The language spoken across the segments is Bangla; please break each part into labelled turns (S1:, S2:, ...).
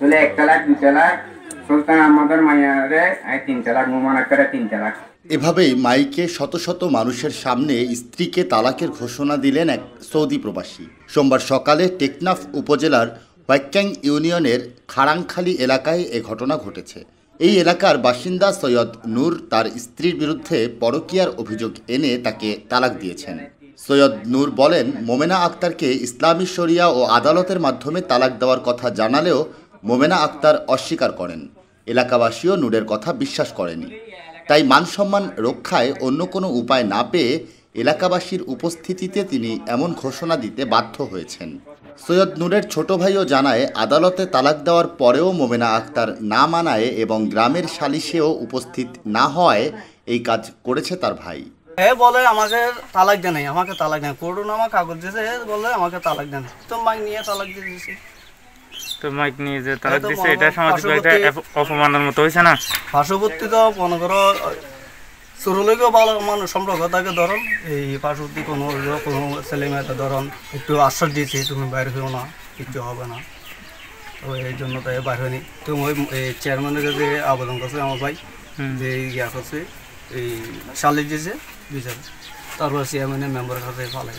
S1: তাহলে এক তালাক দুই তালাক সুলতান আহমদের মাইয়ারে তিন তালাক মোমানা করে তিন
S2: তালাক এভাবেই মাইকে শত শত মানুষের সামনে স্ত্রীকে তালাকের ঘোষণা দিলেন এক সৌদি প্রবাসী সোমবার সকালে টেকনাফ উপজেলার হোয়াক্যাং ইউনিয়নের খাড়াংখালী এলাকায় এ ঘটনা ঘটেছে এই এলাকার বাসিন্দা সৈয়দ নূর তার স্ত্রীর বিরুদ্ধে পরকিয়ার অভিযোগ এনে তাকে তালাক দিয়েছেন সৈয়দ নূর বলেন মোমেনা আক্তারকে ইসলামী শরিয়া ও আদালতের মাধ্যমে তালাক দেওয়ার কথা জানালেও মোমেনা আক্তার অস্বীকার করেন এলাকাবাসীও নূরের কথা বিশ্বাস করেনি তাই মানসম্মান রক্ষায় অন্য কোনো উপায় না পেয়ে এলাকাবাসীর উপস্থিতিতে তিনি এমন ঘোষণা দিতে বাধ্য হয়েছেন সৈয়দ নূরের ছোট ভাইও জানায় আদালতে তালাক দেওয়ার পরেও মোমেনা আক্তার না মানায় এবং গ্রামের সালিশেও উপস্থিত না হয় এই কাজ করেছে তার ভাই
S1: হ্যাঁ বলে আমাকে তালাক দেয় আমাকে তালাক দেয় করুন আমার কাগজ দিয়েছে বলে আমাকে তালাক দেন তো মাই নিয়ে তালাক দিয়ে দিয়েছে
S2: তো মাইক নিয়ে যে
S1: তারা অপমানের মতো হয়েছে না পার্শ্ববর্তী তো মনে করো সুরলৈকেও ভালো মানুষ সম্পর্ক তাকে ধরন এই পার্শ্ববর্তী কোনো কোনো ছেলে ধরন একটু আশ্বাস দিয়েছি তুমি বাইরে হয়েও না কিচ্ছু হবে না এই জন্য তাই বাইরে হয়নি তো ওই চেয়ারম্যানের কাছে আবেদন করছে আমার ভাই যে গ্যাস করছে এই সালিশ দিয়েছে বিচার তারপর চেয়ারম্যানে মেম্বারের পালাই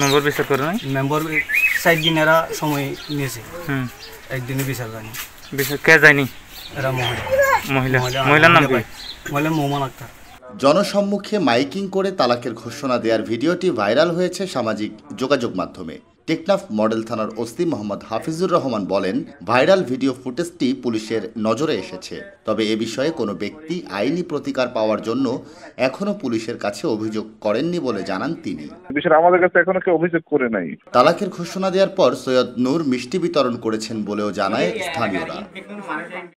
S1: মেম্বার বিচার করে নাই এরা সময় নিয়েছে একদিনে বিচার যায়নি বিচার কে এরা মহিলা মহিলা মহিলার নাম কি মহিলা মোমান আক্তার
S2: জনসম্মুখে মাইকিং করে তালাকের ঘোষণা দেওয়ার ভিডিওটি ভাইরাল হয়েছে সামাজিক যোগাযোগ মাধ্যমে টেকনাফ মডেল থানার ওসি মোহাম্মদ হাফিজুর রহমান বলেন ভাইরাল ভিডিও ফুটেজটি পুলিশের নজরে এসেছে তবে এ বিষয়ে কোনো ব্যক্তি আইনি প্রতিকার পাওয়ার জন্য এখনো পুলিশের কাছে অভিযোগ করেননি বলে জানান তিনি আমাদের কাছে এখনো কেউ অভিযোগ করে নাই তালাকের ঘোষণা দেওয়ার পর সৈয়দ নূর মিষ্টি বিতরণ করেছেন বলেও জানায় স্থানীয়রা